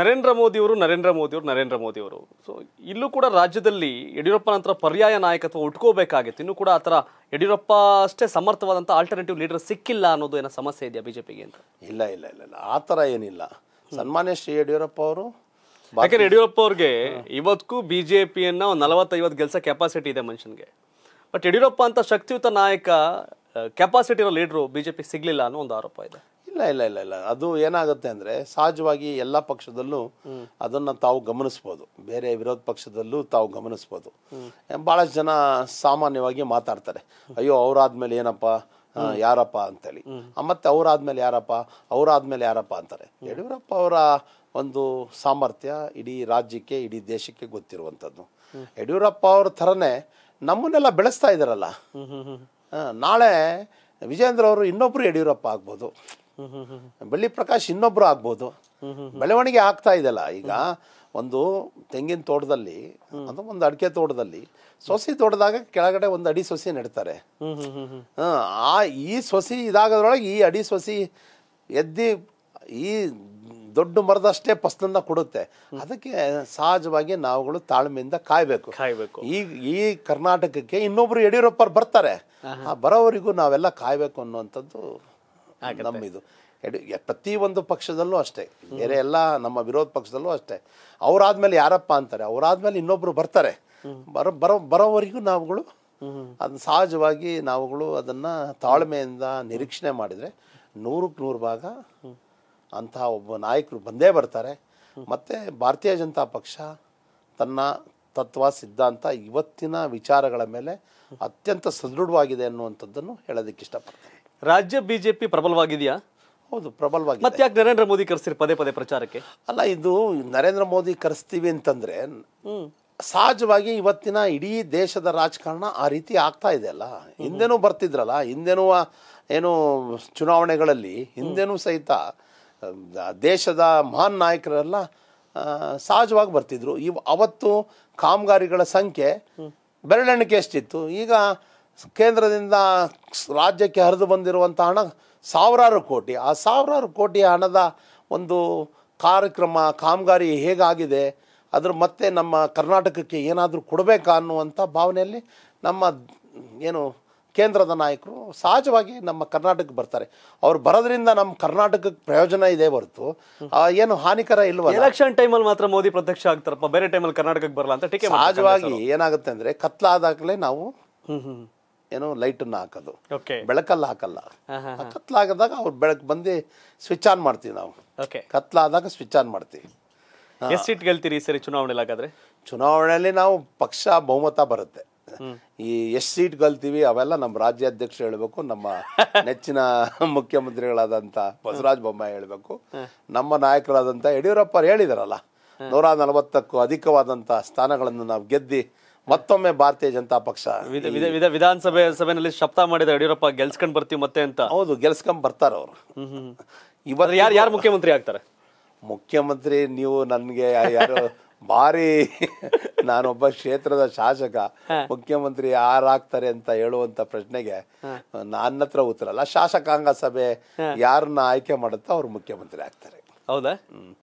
ನರೇಂದ್ರ ಮೋದಿಯವರು ನರೇಂದ್ರ ಮೋದಿಯವರು ನರೇಂದ್ರ ಮೋದಿಯವರು ಸೊ ಇಲ್ಲೂ ಕೂಡ ರಾಜ್ಯದಲ್ಲಿ ಯಡಿಯೂರಪ್ಪ ನಂತರ ಪರ್ಯಾಯ ನಾಯಕತ್ವ ಉಟ್ಕೋಬೇಕಾಗಿತ್ತು ಇನ್ನು ಕೂಡ ಆ ಥರ ಯಡಿಯೂರಪ್ಪ ಅಷ್ಟೇ ಸಮರ್ಥವಾದಂಥ ಆಲ್ಟರ್ನೇಟಿವ್ ಲೀಡರ್ ಸಿಕ್ಕಿಲ್ಲ ಅನ್ನೋದು ಏನೋ ಸಮಸ್ಯೆ ಇದೆಯಾ ಬಿಜೆಪಿಗೆ ಅಂತ ಇಲ್ಲ ಇಲ್ಲ ಇಲ್ಲ ಇಲ್ಲ ಆ ಥರ ಏನಿಲ್ಲ ಸನ್ಮಾನ್ಯ ಶ್ರೀ ಯಡಿಯೂರಪ್ಪ ಅವರು ಯಾಕಂದ್ರೆ ಯಡಿಯೂರಪ್ಪ ಅವ್ರಿಗೆ ಇವತ್ತಿಗೂ ಬಿಜೆಪಿಯನ್ನ ಒಂದು ನಲವತ್ತೈವತ್ತು ಗೆಲ್ಸ ಕೆಪಾಸಿಟಿ ಇದೆ ಮನುಷ್ಯನ್ಗೆ ಬಟ್ ಯಡಿಯೂರಪ್ಪ ಅಂತ ಶಕ್ತಿಯುತ ನಾಯಕ ಕೆಪಾಸಿಟಿ ಇರೋ ಲೀಡ್ರು ಬಿಜೆಪಿ ಸಿಗ್ಲಿಲ್ಲ ಅನ್ನೋ ಒಂದು ಆರೋಪ ಇದೆ ಇಲ್ಲ ಇಲ್ಲ ಇಲ್ಲ ಇಲ್ಲ ಅದು ಏನಾಗುತ್ತೆ ಅಂದರೆ ಸಹಜವಾಗಿ ಎಲ್ಲ ಪಕ್ಷದಲ್ಲೂ ಅದನ್ನು ತಾವು ಗಮನಿಸ್ಬೋದು ಬೇರೆ ವಿರೋಧ ಪಕ್ಷದಲ್ಲೂ ತಾವು ಗಮನಿಸ್ಬೋದು ಭಾಳಷ್ಟು ಜನ ಸಾಮಾನ್ಯವಾಗಿ ಮಾತಾಡ್ತಾರೆ ಅಯ್ಯೋ ಅವರಾದ್ಮೇಲೆ ಏನಪ್ಪ ಯಾರಪ್ಪ ಅಂತೇಳಿ ಮತ್ತೆ ಅವರಾದ್ಮೇಲೆ ಯಾರಪ್ಪ ಅವರಾದ್ಮೇಲೆ ಯಾರಪ್ಪ ಅಂತಾರೆ ಯಡಿಯೂರಪ್ಪ ಅವರ ಒಂದು ಸಾಮರ್ಥ್ಯ ಇಡೀ ರಾಜ್ಯಕ್ಕೆ ಇಡೀ ದೇಶಕ್ಕೆ ಗೊತ್ತಿರುವಂಥದ್ದು ಯಡಿಯೂರಪ್ಪ ಅವ್ರ ಥರನೇ ನಮ್ಮನ್ನೆಲ್ಲ ಬೆಳೆಸ್ತಾ ಇದ್ದಾರಲ್ಲ ನಾಳೆ ವಿಜೇಂದ್ರ ಅವರು ಇನ್ನೊಬ್ರು ಯಡಿಯೂರಪ್ಪ ಆಗ್ಬೋದು ಬಳ್ಳಿ ಪ್ರಕಾಶ್ ಇನ್ನೊಬ್ರು ಆಗ್ಬೋದು ಬೆಳವಣಿಗೆ ಆಗ್ತಾ ಇದೆಲ್ಲ ಈಗ ಒಂದು ತೆಂಗಿನ ತೋಟದಲ್ಲಿ ಅಂದ್ರೆ ಒಂದು ಅಡಿಕೆ ತೋಟದಲ್ಲಿ ಸೊಸಿ ತೋಟದಾಗ ಕೆಳಗಡೆ ಒಂದು ಅಡಿ ಸೊಸಿ ನೆಡ್ತಾರೆ ಆ ಈ ಸೊಸಿ ಇದಾಗೋದ್ರೊಳಗೆ ಈ ಅಡಿ ಸೊಸಿ ಎದ್ದಿ ಈ ದೊಡ್ಡ ಮರದಷ್ಟೇ ಫಸಲನ್ನ ಕೊಡುತ್ತೆ ಅದಕ್ಕೆ ಸಹಜವಾಗಿ ನಾವುಗಳು ತಾಳ್ಮೆಯಿಂದ ಕಾಯ್ಬೇಕು ಈ ಈ ಕರ್ನಾಟಕಕ್ಕೆ ಇನ್ನೊಬ್ರು ಯಡಿಯೂರಪ್ಪರು ಬರ್ತಾರೆ ಆ ಬರೋವರಿಗೂ ನಾವೆಲ್ಲ ಕಾಯ್ಬೇಕು ಅನ್ನುವಂಥದ್ದು ನಮ್ಮಿದು ಒಂದು ಪಕ್ಷದಲ್ಲೂ ಅಷ್ಟೇ ಬೇರೆ ಎಲ್ಲ ನಮ್ಮ ವಿರೋಧ ಪಕ್ಷದಲ್ಲೂ ಅಷ್ಟೇ ಅವರಾದ್ಮೇಲೆ ಯಾರಪ್ಪ ಅಂತಾರೆ ಅವರಾದ್ಮೇಲೆ ಇನ್ನೊಬ್ರು ಬರ್ತಾರೆ ಬರೋ ಬರೋ ಬರೋವರೆಗೂ ನಾವುಗಳು ಅದನ್ನ ಸಹಜವಾಗಿ ನಾವುಗಳು ಅದನ್ನ ತಾಳ್ಮೆಯಿಂದ ನಿರೀಕ್ಷಣೆ ಮಾಡಿದರೆ ನೂರಕ್ಕೆ ನೂರು ಭಾಗ ಅಂತಹ ಒಬ್ಬ ನಾಯಕರು ಬಂದೇ ಬರ್ತಾರೆ ಮತ್ತೆ ಭಾರತೀಯ ಜನತಾ ಪಕ್ಷ ತನ್ನ ತತ್ವ ಸಿದ್ಧಾಂತ ಇವತ್ತಿನ ವಿಚಾರಗಳ ಮೇಲೆ ಅತ್ಯಂತ ಸದೃಢವಾಗಿದೆ ಅನ್ನುವಂಥದ್ದನ್ನು ಹೇಳೋದಕ್ಕೆ ಇಷ್ಟಪಡ್ತೀನಿ ರಾಜ್ಯ ಬಿಜೆಪಿ ಪ್ರಬಲವಾಗಿದೆಯಾ ಹೌದು ಪ್ರಬಲವಾಗಿ ಮತ್ತೆ ಯಾಕೆ ನರೇಂದ್ರ ಮೋದಿ ಕರೆಸ್ತೀರಿ ಪದೇ ಪದೇ ಪ್ರಚಾರಕ್ಕೆ ಅಲ್ಲ ಇದು ನರೇಂದ್ರ ಮೋದಿ ಕರೆಸ್ತೀವಿ ಅಂತಂದ್ರೆ ಸಹಜವಾಗಿ ಇವತ್ತಿನ ಇಡೀ ದೇಶದ ರಾಜಕಾರಣ ಆ ರೀತಿ ಆಗ್ತಾ ಇದೆ ಅಲ್ಲ ಹಿಂದೆನೂ ಬರ್ತಿದ್ರಲ್ಲ ಹಿಂದೆನೂ ಏನು ಚುನಾವಣೆಗಳಲ್ಲಿ ಹಿಂದೆನೂ ಸಹಿತ ದೇಶದ ಮಹಾನ್ ನಾಯಕರೆಲ್ಲ ಸಹಜವಾಗಿ ಬರ್ತಿದ್ರು ಇವ್ ಅವತ್ತು ಕಾಮಗಾರಿಗಳ ಸಂಖ್ಯೆ ಬೆರಳೆಣಿಕೆ ಎಷ್ಟಿತ್ತು ಈಗ ಕೇಂದ್ರದಿಂದ ರಾಜ್ಯಕ್ಕೆ ಹರಿದು ಬಂದಿರುವಂಥ ಹಣ ಸಾವಿರಾರು ಕೋಟಿ ಆ ಸಾವಿರಾರು ಕೋಟಿ ಹಣದ ಒಂದು ಕಾರ್ಯಕ್ರಮ ಕಾಮಗಾರಿ ಹೇಗಾಗಿದೆ ಅದ್ರ ಮತ್ತೆ ನಮ್ಮ ಕರ್ನಾಟಕಕ್ಕೆ ಏನಾದರೂ ಕೊಡಬೇಕಾ ಅನ್ನುವಂಥ ಭಾವನೆಯಲ್ಲಿ ನಮ್ಮ ಏನು ಕೇಂದ್ರದ ನಾಯಕರು ಸಹಜವಾಗಿ ನಮ್ಮ ಕರ್ನಾಟಕಕ್ಕೆ ಬರ್ತಾರೆ ಅವ್ರು ಬರೋದ್ರಿಂದ ನಮ್ಮ ಕರ್ನಾಟಕಕ್ಕೆ ಪ್ರಯೋಜನ ಇದೆ ಹೊರತು ಏನು ಹಾನಿಕರ ಇಲ್ವಾ ಎಲೆಕ್ಷನ್ ಟೈಮಲ್ಲಿ ಮಾತ್ರ ಮೋದಿ ಪ್ರತ್ಯಕ್ಷ ಆಗ್ತಾರಪ್ಪ ಬೇರೆ ಟೈಮಲ್ಲಿ ಕರ್ನಾಟಕಕ್ಕೆ ಬರಲ್ಲ ಅಂತ ಸಹಜವಾಗಿ ಏನಾಗುತ್ತೆ ಅಂದರೆ ಕತ್ಲಾದಾಗಲೇ ನಾವು ಹ್ಞೂ ಹ್ಞೂ ಏನೋ ಲೈಟನ್ನು ಹಾಕೋದು ಬೆಳಕಲ್ಲಿ ಹಾಕಲ್ಲ ಕತ್ಲಾಗದಾಗ ಅವ್ರು ಬೆಳಕು ಬಂದು ಸ್ವಿಚ್ ಆನ್ ಮಾಡ್ತೀವಿ ನಾವು ಕತ್ಲಾದಾಗ ಸ್ವಿಚ್ ಆನ್ ಮಾಡ್ತೀವಿ ಎಷ್ಟು ಸೀಟ್ ಗೆಲ್ತೀರಿ ಈ ಸರಿ ಚುನಾವಣೆಯಲ್ಲಿ ಚುನಾವಣೆಯಲ್ಲಿ ನಾವು ಪಕ್ಷ ಬಹುಮತ ಬರುತ್ತೆ ಈ ಎಷ್ಟ್ ಸೀಟ್ ಗೆಲ್ತೀವಿ ಅವೆಲ್ಲ ನಮ್ಮ ರಾಜ್ಯಾಧ್ಯಕ್ಷ ಹೇಳಬೇಕು ನಮ್ಮ ನೆಚ್ಚಿನ ಮುಖ್ಯಮಂತ್ರಿಗಳಾದಂತ ಬಸವರಾಜ ಬೊಮ್ಮಾಯಿ ಹೇಳಬೇಕು ನಮ್ಮ ನಾಯಕರಾದಂತ ಯಡಿಯೂರಪ್ಪ ಹೇಳಿದಾರಲ್ಲ ನೂರ ನಲವತ್ತಕ್ಕೂ ಅಧಿಕವಾದಂಥ ಸ್ಥಾನಗಳನ್ನು ನಾವು ಗೆದ್ದಿ ಮತ್ತೊಮ್ಮೆ ಭಾರತೀಯ ಜನತಾ ಪಕ್ಷ ವಿಧಾನಸಭೆ ಸಭೆಯಲ್ಲಿ ಶಪ್ತ ಮಾಡಿದ ಯಡಿಯೂರಪ್ಪ ಗೆಲ್ಸ್ಕೊಂಡ್ ಬರ್ತೀವಿ ಮತ್ತೆ ಅಂತ ಹೌದು ಗೆಲ್ಸ್ಕೊಂಡ್ ಬರ್ತಾರ ಅವ್ರು ಇವತ್ತು ಯಾರು ಯಾರು ಮುಖ್ಯಮಂತ್ರಿ ಆಗ್ತಾರೆ ಮುಖ್ಯಮಂತ್ರಿ ನೀವು ನನಗೆ ಯಾರು ಭಾರಿ ನಾನೊಬ್ಬ ಕ್ಷೇತ್ರದ ಶಾಸಕ ಮುಖ್ಯಮಂತ್ರಿ ಯಾರಾಗ್ತಾರೆ ಅಂತ ಹೇಳುವಂತ ಪ್ರಶ್ನೆಗೆ ನನ್ನ ಹತ್ರ ಉತ್ತರ ಅಲ್ಲ ಶಾಸಕಾಂಗ ಸಭೆ ಯಾರನ್ನ ಆಯ್ಕೆ ಮಾಡುತ್ತಾ ಅವ್ರು ಮುಖ್ಯಮಂತ್ರಿ ಆಗ್ತಾರೆ ಹೌದಾ